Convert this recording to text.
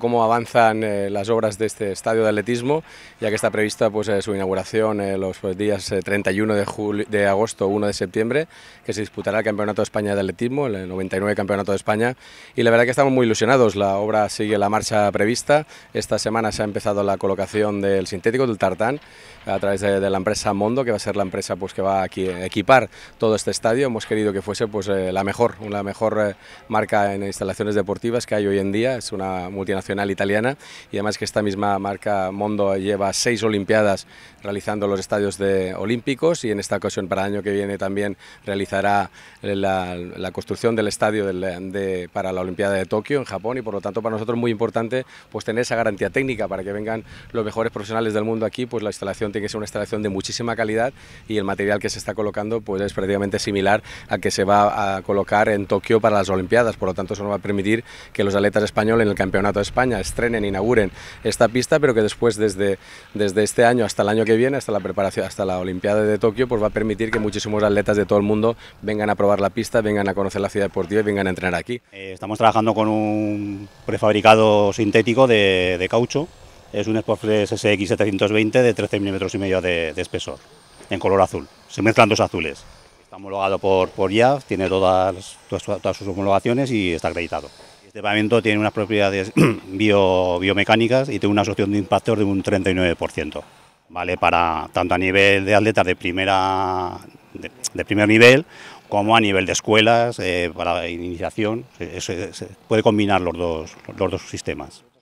cómo avanzan eh, las obras de este estadio de atletismo, ya que está prevista pues, eh, su inauguración eh, los pues, días 31 de, julio, de agosto, 1 de septiembre, que se disputará el Campeonato de España de Atletismo, el 99 Campeonato de España, y la verdad que estamos muy ilusionados, la obra sigue la marcha prevista, esta semana se ha empezado la colocación del sintético, del tartán, a través de, la empresa Mondo, que va a ser la empresa pues, que va a equipar todo este estadio, hemos querido que fuese pues, la mejor, una mejor marca en instalaciones deportivas que hay hoy en día, es una multinacional nacional italiana y además que esta misma marca Mondo lleva seis Olimpiadas realizando los estadios de olímpicos y en esta ocasión para el año que viene también realizará la, construcción del estadio para la Olimpiada de Tokio en Japón y por lo tanto para nosotros muy importante pues tener esa garantía técnica para que vengan los mejores profesionales del mundo aquí pues la instalación tiene que ser una instalación de muchísima calidad y el material que se está colocando pues es prácticamente similar al que se va a colocar en Tokio para las Olimpiadas por lo tanto eso nos va a permitir que los atletas españoles en el campeonato España estrenen, inauguren esta pista, pero que después desde, desde este año hasta el año que viene, hasta la preparación, hasta la Olimpiada de Tokio, pues va a permitir que muchísimos atletas de todo el mundo vengan a probar la pista, vengan a conocer la ciudad deportiva y vengan a entrenar aquí. Eh, estamos trabajando con un prefabricado sintético de, caucho, es un Sportflex SX 720 de 13 milímetros y medio de, espesor, en color azul. Se mezclan dos azules. Está homologado por, por IAF, tiene todas, todas sus homologaciones y está acreditado. Este pavimento tiene unas propiedades biomecánicas y tiene una absorción de impacto de un 39%, ¿vale? Para tanto a nivel de atletas de, primera, de, primer nivel como a nivel de escuelas, eh, para iniciación, se, puede combinar los los dos sistemas.